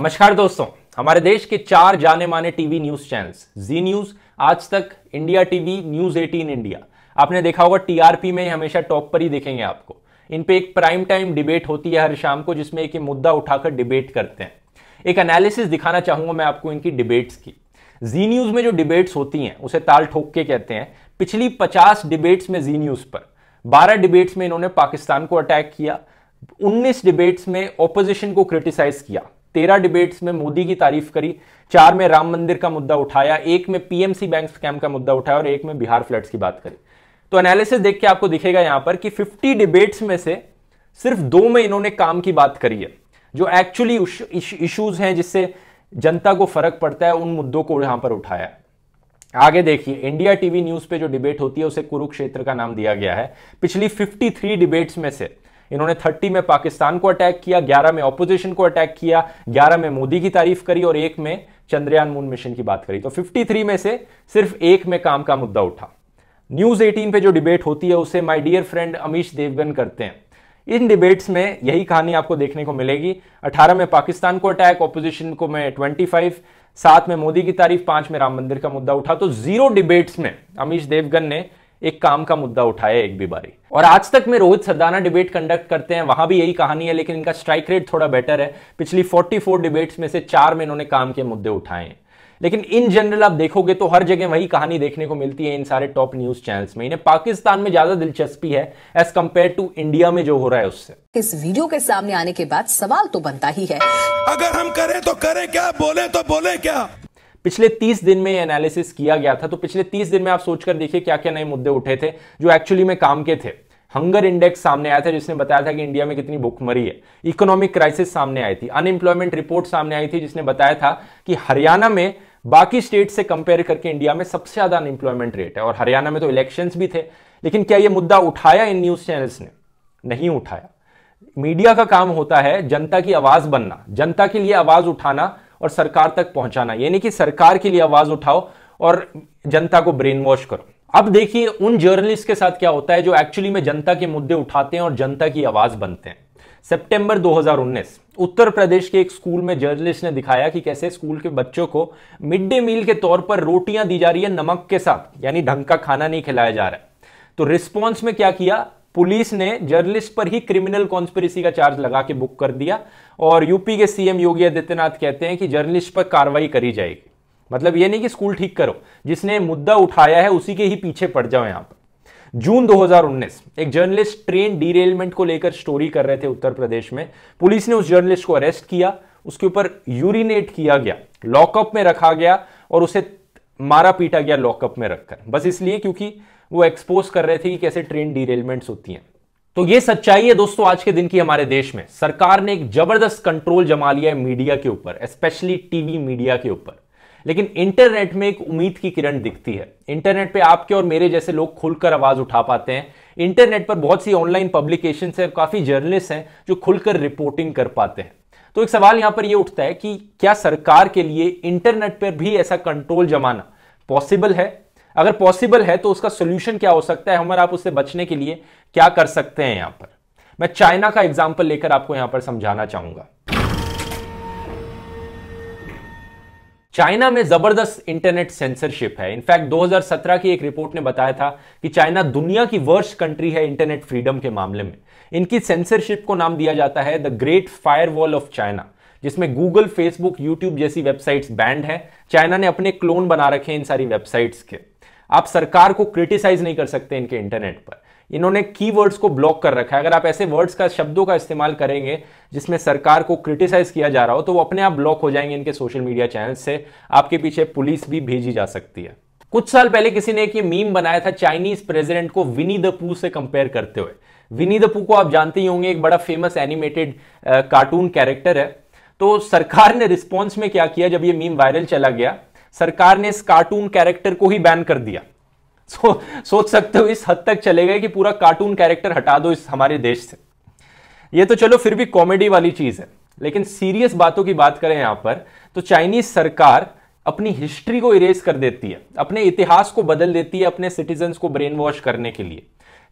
नमस्कार दोस्तों हमारे देश के चार जाने माने TV news channels Zee news Aaj Tak India TV news 18 India आपने देखा होगा टीआरपी में हमेशा टॉप पर ही देखेंगे आपको इन पे एक प्राइम टाइम डिबेट होती है हर शाम को जिसमें एक मुद्दा उठाकर डिबेट करते हैं एक एनालिसिस दिखाना चाहूंगा मैं आपको इनकी डिबेट्स की जी न्यूज में जो डिबेट्स होती हैं उसे ताल ठोक के कहते हैं पिछली पचास डिबेट्स में जी न्यूज पर बारह डिबेट्स में इन्होंने पाकिस्तान को अटैक किया उन्नीस डिबेट्स में ओपोजिशन को क्रिटिसाइज किया तेरह डिबेट्स में मोदी की तारीफ करी चार में राम मंदिर का मुद्दा उठाया एक में पीएमसी बैंक स्कैम का मुद्दा उठाया और एक में बिहार फ्लड्स की बात करी तो एनालिसिस देख के आपको दिखेगा यहां पर कि 50 डिबेट्स में से सिर्फ दो में इन्होंने काम की बात करी है जो एक्चुअली इश्यूज हैं जिससे जनता को फर्क पड़ता है उन मुद्दों को यहां पर उठाया आगे देखिए इंडिया टीवी न्यूज पे जो डिबेट होती है उसे कुरुक्षेत्र का नाम दिया गया है पिछली 53 डिबेट्स में से इन्होंने 30 में पाकिस्तान को अटैक किया 11 में ऑपोजिशन को अटैक किया 11 में मोदी की तारीफ करी और एक में चंद्रयान मून मिशन की बात करी तो 53 में से सिर्फ एक में काम का मुद्दा उठा न्यूज 18 पे जो डिबेट होती है उसे my dear friend Amish Devgan करते हैं इन डिबेट्स में यही कहानी आपको देखने को मिलेगी 18 में पाकिस्तान को अटैक ऑपोजिशन को मैं 25 सात में मोदी की तारीफ पांच में राम मंदिर का मुद्दा उठा तो जीरो डिबेट्स में अमीश देवगन ने एक काम का मुद्दा उठाया एक भी बारी और आज तक में रोहित सदाना डिबेट कंडक्ट करते हैं वहां भी यही कहानी है लेकिन इनका स्ट्राइक रेट थोड़ा बेटर है पिछली 44 डिबेट्स में से चार में इन्होंने काम के मुद्दे उठाए लेकिन इन जनरल आप देखोगे तो हर जगह वही कहानी देखने को मिलती है इन सारे टॉप न्यूज चैनल्स में इन्हें पाकिस्तान में ज्यादा दिलचस्पी है एज कम्पेयर टू इंडिया में जो हो रहा है उससे इस वीडियो के सामने आने के बाद सवाल तो बनता ही है अगर हम करें तो करें क्या बोले तो बोले क्या पिछले तीस दिन में एनालिसिस किया गया था तो पिछले तीस दिन में आप सोचकर देखिए क्या क्या नए मुद्दे उठे थे जो एक्चुअली में काम के थे हंगर इंडेक्स सामने आया था जिसने बताया था कि इंडिया में कितनी भूखमरी है इकोनॉमिक क्राइसिस सामने आई थी अनएम्प्लॉयमेंट रिपोर्ट सामने आई थी जिसने बताया था कि हरियाणा में बाकी स्टेट से कंपेयर करके इंडिया में सबसे ज्यादा अनएम्प्लॉयमेंट रेट है और हरियाणा में तो इलेक्शंस भी थे लेकिन क्या यह मुद्दा उठाया इन न्यूज चैनल्स ने नहीं उठाया मीडिया का काम होता है जनता की आवाज बनना जनता के लिए आवाज उठाना और सरकार तक पहुंचाना यानी कि सरकार के लिए आवाज उठाओ और जनता को ब्रेन वॉश करो अब देखिए उन जर्नलिस्ट के साथ क्या होता है जो एक्चुअली में जनता के मुद्दे उठाते हैं और जनता की आवाज बनते हैं सितंबर 2019 उत्तर प्रदेश के एक स्कूल में जर्नलिस्ट ने दिखाया कि कैसे स्कूल के बच्चों को मिड डे मील के तौर पर रोटियां दी जा रही है नमक के साथ यानी ढंग का खाना नहीं खिलाया जा रहा है तो रिस्पॉन्स में क्या किया पुलिस ने जर्नलिस्ट पर ही क्रिमिनल कॉन्स्पिरसी का चार्ज लगा के बुक कर दिया और यूपी के सीएम योगी आदित्यनाथ कहते हैं कि जर्नलिस्ट पर कार्रवाई करी जाएगी मतलब ये नहीं कि स्कूल ठीक करो जिसने मुद्दा उठाया है उसी के ही पीछे पड़ जाओ यहां पर जून 2019 एक जर्नलिस्ट ट्रेन डीरेलमेंट को लेकर स्टोरी कर रहे थे उत्तर प्रदेश में पुलिस ने उस जर्नलिस्ट को अरेस्ट किया उसके ऊपर यूरिनेट किया गया लॉकअप में रखा गया और उसे मारा पीटा गया लॉकअप में रखकर बस इसलिए क्योंकि वो एक्सपोज कर रहे थे कि कैसे ट्रेन डीरेलमेंट्स होती हैं तो ये सच्चाई है दोस्तों आज के दिन की हमारे देश में सरकार ने एक जबरदस्त कंट्रोल जमा लिया है मीडिया के ऊपर स्पेशली टीवी मीडिया के ऊपर लेकिन इंटरनेट में एक उम्मीद की किरण दिखती है इंटरनेट पे आपके और मेरे जैसे लोग खुलकर आवाज उठा पाते हैं इंटरनेट पर बहुत सी ऑनलाइन पब्लिकेशन है काफी जर्नलिस्ट हैं जो खुलकर रिपोर्टिंग कर पाते हैं तो एक सवाल यहां पर यह उठता है कि क्या सरकार के लिए इंटरनेट पर भी ऐसा कंट्रोल जमाना पॉसिबल है अगर पॉसिबल है तो उसका सोल्यूशन क्या हो सकता है हमारे आप उससे बचने के लिए क्या कर सकते हैं यहां पर मैं चाइना का एग्जाम्पल लेकर आपको यहां पर समझाना चाहूंगा चाइना में जबरदस्त इंटरनेट सेंसरशिप है इनफैक्ट 2017 की एक रिपोर्ट ने बताया था कि चाइना दुनिया की वर्ष कंट्री है इंटरनेट फ्रीडम के मामले में इनकी सेंसरशिप को नाम दिया जाता है the great firewall of China जिसमें गूगल फेसबुक यूट्यूब जैसी वेबसाइट्स बैंड है चाइना ने अपने क्लोन बना रखे हैं इन सारी वेबसाइट्स के आप सरकार को क्रिटिसाइज नहीं कर सकते इनके इंटरनेट पर इन्होंने की वर्ड्स को ब्लॉक कर रखा है अगर आप ऐसे वर्ड्स का शब्दों का इस्तेमाल करेंगे जिसमें सरकार को क्रिटिसाइज किया जा रहा हो तो वो अपने आप ब्लॉक हो जाएंगे इनके सोशल मीडिया चैनल से आपके पीछे पुलिस भी भेजी जा सकती है कुछ साल पहले किसी ने एक ये मीम बनाया था चाइनीज प्रेसिडेंट को विनी द पू से कंपेयर करते हुए विनी द पू को आप जानते ही होंगे एक बड़ा फेमस एनिमेटेड कार्टून कैरेक्टर है तो सरकार ने रिस्पॉन्स में क्या किया जब ये मीम वायरल चला गया सरकार ने इस कार्टून कैरेक्टर को ही बैन कर दिया सो सोच सकते हो इस हद तक चले गए कि पूरा कार्टून कैरेक्टर हटा दो इस हमारे देश से ये तो चलो फिर भी कॉमेडी वाली चीज है लेकिन सीरियस बातों की बात करें यहां पर तो चाइनीज सरकार अपनी हिस्ट्री को इरेज कर देती है अपने इतिहास को बदल देती है अपने सिटीजन को ब्रेन वॉश करने के लिए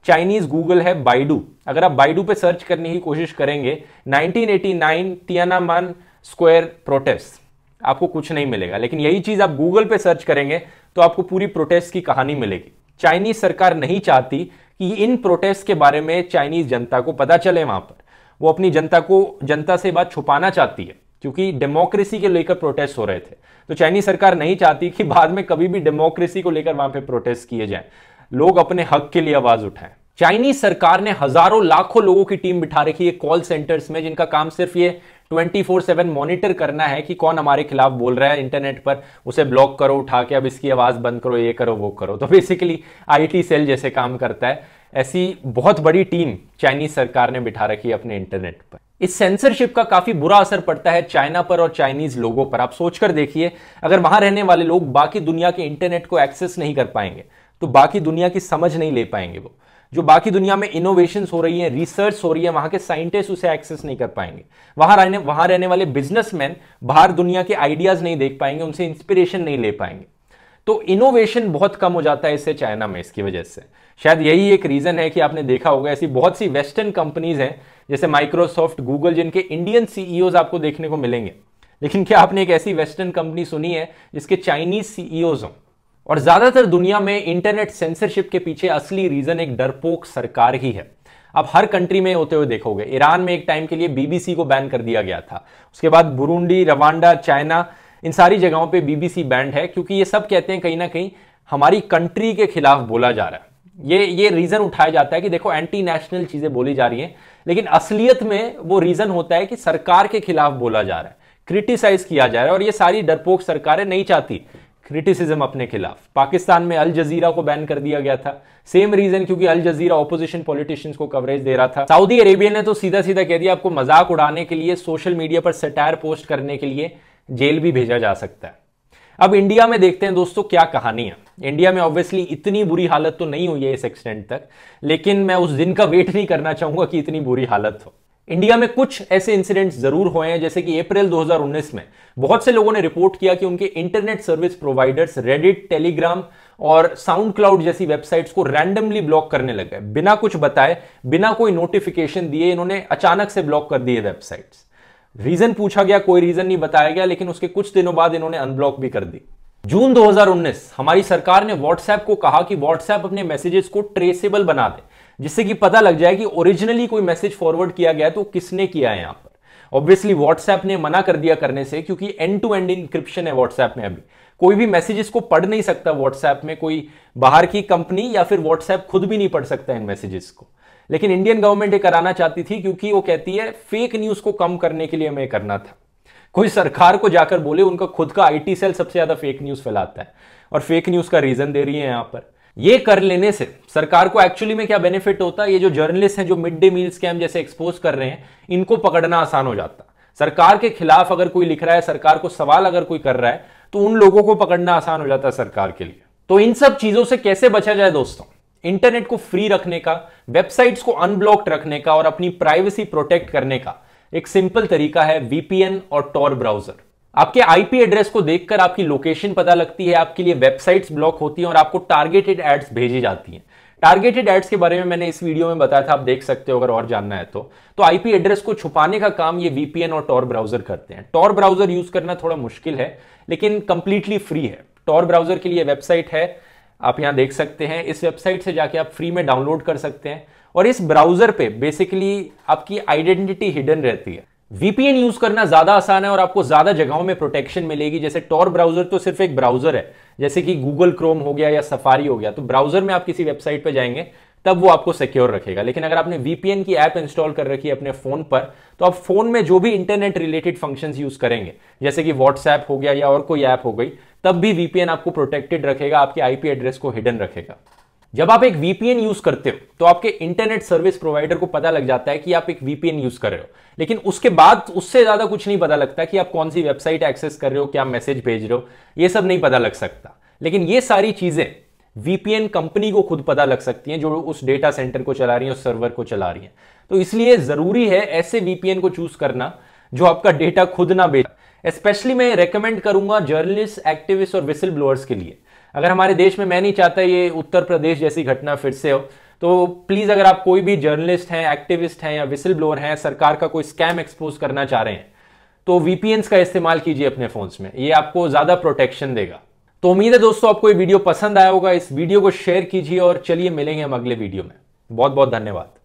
चाइनीज गूगल है बाइडू अगर आप बाइडू पे सर्च करने की कोशिश करेंगे 1989 टियानामान स्क्वायर प्रोटेस्ट आपको कुछ नहीं मिलेगा लेकिन यही चीज आप गूगल पे सर्च करेंगे तो आपको पूरी प्रोटेस्ट की कहानी मिलेगी चाइनीज सरकार नहीं चाहती कि इन प्रोटेस्ट के बारे में चाइनीज जनता को पता चले वहां पर वो अपनी जनता को जनता से बात छुपाना चाहती है क्योंकि डेमोक्रेसी के लेकर प्रोटेस्ट हो रहे थे तो चाइनीज सरकार नहीं चाहती कि बाद में कभी भी डेमोक्रेसी को लेकर वहां पर प्रोटेस्ट किए जाए लोग अपने हक के लिए आवाज उठाए चाइनीज सरकार ने हजारों लाखों लोगों की टीम बिठा रखी है कॉल सेंटर्स में जिनका काम सिर्फ ये ट्वेंटी फोर सेवन मॉनिटर करना है कि कौन हमारे खिलाफ बोल रहा है इंटरनेट पर उसे ब्लॉक करो उठा के अब इसकी आवाज़ बंद करो ये करो वो करो तो बेसिकली आईटी सेल जैसे काम करता है ऐसी बहुत बड़ी टीम चाइनीज सरकार ने बिठा रखी है अपने इंटरनेट पर इस सेंसरशिप का काफी बुरा असर पड़ता है चाइना पर और चाइनीज लोगों पर आप सोचकर देखिए अगर वहां रहने वाले लोग बाकी दुनिया के इंटरनेट को एक्सेस नहीं कर पाएंगे तो बाकी दुनिया की समझ नहीं ले पाएंगे वो जो बाकी दुनिया में इनोवेशन हो रही है रिसर्च हो रही है वहां के साइंटिस्ट उसे एक्सेस नहीं कर पाएंगे वहां रहने वहां रहने वाले बिजनेसमैन बाहर दुनिया के आइडियाज नहीं देख पाएंगे उनसे इंस्पिरेशन नहीं ले पाएंगे तो इनोवेशन बहुत कम हो जाता है इससे चाइना में इसकी वजह से शायद यही एक रीजन है कि आपने देखा होगा ऐसी बहुत सी वेस्टर्न कंपनीज हैं जैसे माइक्रोसॉफ्ट गूगल जिनके इंडियन सीईओ आपको देखने को मिलेंगे लेकिन क्या आपने एक ऐसी वेस्टर्न कंपनी सुनी है जिसके चाइनीज सीईओज हों और ज्यादातर दुनिया में इंटरनेट सेंसरशिप के पीछे असली रीजन एक डरपोक सरकार ही है आप हर कंट्री में होते हुए देखोगे ईरान में एक टाइम के लिए बीबीसी को बैन कर दिया गया था उसके बाद बुरुंडी रवांडा चाइना इन सारी जगहों पे बीबीसी बैंड है क्योंकि ये सब कहते हैं कहीं ना कहीं हमारी कंट्री के खिलाफ बोला जा रहा है ये ये रीज़न उठाया जाता है कि देखो एंटी नेशनल चीज़ें बोली जा रही हैं लेकिन असलियत में वो रीज़न होता है कि सरकार के खिलाफ बोला जा रहा है क्रिटिसाइज किया जा रहा है और ये सारी डरपोक सरकारें नहीं चाहती क्रिटिसिज्म अपने खिलाफ पाकिस्तान में अल जजीरा को बैन कर दिया गया था सेम रीजन क्योंकि अल जजीरा ऑपोजिशन पॉलिटिशियंस को कवरेज दे रहा था सऊदी अरेबिया ने तो सीधा सीधा कह दिया आपको मजाक उड़ाने के लिए सोशल मीडिया पर सटायर पोस्ट करने के लिए जेल भी भेजा जा सकता है अब इंडिया में देखते हैं दोस्तों क्या कहानी है इंडिया में ऑब्वियसली इतनी बुरी हालत तो नहीं हुई है इस एक्सटेंट तक लेकिन मैं उस दिन का वेट नहीं करना चाहूंगा कि इतनी बुरी हालत हो इंडिया में कुछ ऐसे इंसिडेंट्स जरूर हुए हैं जैसे कि अप्रैल 2019 में बहुत से लोगों ने रिपोर्ट किया कि उनके internet service providers Reddit Telegram और साउंड क्लाउड जैसी वेबसाइट्स को रैंडमली ब्लॉक करने लग गए बिना कुछ बताए बिना कोई नोटिफिकेशन दिए इन्होंने अचानक से ब्लॉक कर दिए वेबसाइट्स रीजन पूछा गया कोई रीजन नहीं बताया गया लेकिन उसके कुछ दिनों बाद इन्होंने अनब्लॉक भी कर दी जून 2019 हमारी सरकार ने व्हाट्सएप को कहा कि व्हाट्सएप अपने मैसेजेस को ट्रेसेबल बना दे जिससे कि पता लग जाए कि ओरिजिनली कोई मैसेज फॉरवर्ड किया गया तो किसने किया है यहां पर ऑब्वियसली व्हाट्सएप ने मना कर दिया करने से क्योंकि एंड टू एंड इंक्रिप्शन है व्हाट्सएप में अभी कोई भी मैसेज इसको पढ़ नहीं सकता व्हाट्सएप में कोई बाहर की कंपनी या फिर व्हाट्सएप खुद भी नहीं पढ़ सकता इन मैसेजेस को लेकिन इंडियन गवर्नमेंट ये कराना चाहती थी क्योंकि वो कहती है फेक न्यूज को कम करने के लिए हमें करना था कोई सरकार को जाकर बोले उनका खुद का आईटी सेल सबसे ज्यादा फेक न्यूज फैलाता है और फेक न्यूज का रीजन दे रही है यहां पर ये कर लेने से सरकार को एक्चुअली में क्या बेनिफिट होता है ये जो जर्नलिस्ट हैं जो मिड डे मील स्कैम जैसे एक्सपोज कर रहे हैं इनको पकड़ना आसान हो जाता सरकार के खिलाफ अगर कोई लिख रहा है सरकार को सवाल अगर कोई कर रहा है तो उन लोगों को पकड़ना आसान हो जाता है सरकार के लिए तो इन सब चीजों से कैसे बचा जाए दोस्तों इंटरनेट को फ्री रखने का वेबसाइट्स को अनब्लॉक्ड रखने का और अपनी प्राइवेसी प्रोटेक्ट करने का एक सिंपल तरीका है वीपीएन और टॉर ब्राउजर आपके आईपी एड्रेस को देखकर आपकी लोकेशन पता लगती है आपके लिए वेबसाइट्स ब्लॉक होती हैं और आपको टारगेटेड एड्स भेजी जाती हैं टारगेटेड एड्स के बारे में मैंने इस वीडियो में बताया था आप देख सकते हो अगर और जानना है तो तो आईपी एड्रेस को छुपाने का काम ये वीपीएन और टॉर ब्राउजर करते हैं टॉर ब्राउजर यूज करना थोड़ा मुश्किल है लेकिन कंप्लीटली फ्री है टॉर ब्राउजर के लिए वेबसाइट है आप यहाँ देख सकते हैं इस वेबसाइट से जाके आप फ्री में डाउनलोड कर सकते हैं और इस ब्राउजर पे बेसिकली आपकी आइडेंटिटी हिडन रहती है वीपीएन यूज करना ज्यादा आसान है और आपको ज्यादा जगहों में प्रोटेक्शन मिलेगी जैसे टॉर ब्राउजर तो सिर्फ एक ब्राउजर है जैसे कि गूगल क्रोम हो गया या सफारी हो गया तो ब्राउजर में आप किसी वेबसाइट पर जाएंगे तब वो आपको सिक्योर रखेगा लेकिन अगर आपने वीपीएन की ऐप इंस्टॉल कर रखी है अपने फोन पर तो आप फोन में जो भी इंटरनेट रिलेटेड फंक्शन यूज करेंगे जैसे कि व्हाट्सएप हो गया या और कोई ऐप हो गई तब भी वीपीएन आपको प्रोटेक्टेड रखेगा आपके आईपी एड्रेस को हिडन रखेगा जब आप एक वीपीएन यूज करते हो तो आपके इंटरनेट सर्विस प्रोवाइडर को पता लग जाता है कि आप एक वीपीएन यूज कर रहे हो लेकिन उसके बाद उससे ज्यादा कुछ नहीं पता लगता कि आप कौन सी वेबसाइट एक्सेस कर रहे हो क्या मैसेज भेज रहे हो ये सब नहीं पता लग सकता लेकिन ये सारी चीजें वीपीएन कंपनी को खुद पता लग सकती हैं जो उस डेटा सेंटर को चला रही है उस सर्वर को चला रही है तो इसलिए जरूरी है ऐसे वीपीएन को चूज करना जो आपका डेटा खुद ना बेच स्पेशली मैं रेकमेंड करूंगा जर्नलिस्ट एक्टिविस्ट और विसिल ब्लोअर्स के लिए अगर हमारे देश में मैं नहीं चाहता ये उत्तर प्रदेश जैसी घटना फिर से हो तो प्लीज़ अगर आप कोई भी जर्नलिस्ट हैं एक्टिविस्ट हैं या विसिल ब्लोअर हैं सरकार का कोई स्कैम एक्सपोज करना चाह रहे हैं तो वीपीएन का इस्तेमाल कीजिए अपने फोन्स में ये आपको ज़्यादा प्रोटेक्शन देगा तो उम्मीद है दोस्तों आपको ये वीडियो पसंद आया होगा इस वीडियो को शेयर कीजिए और चलिए मिलेंगे हम अगले वीडियो में बहुत बहुत धन्यवाद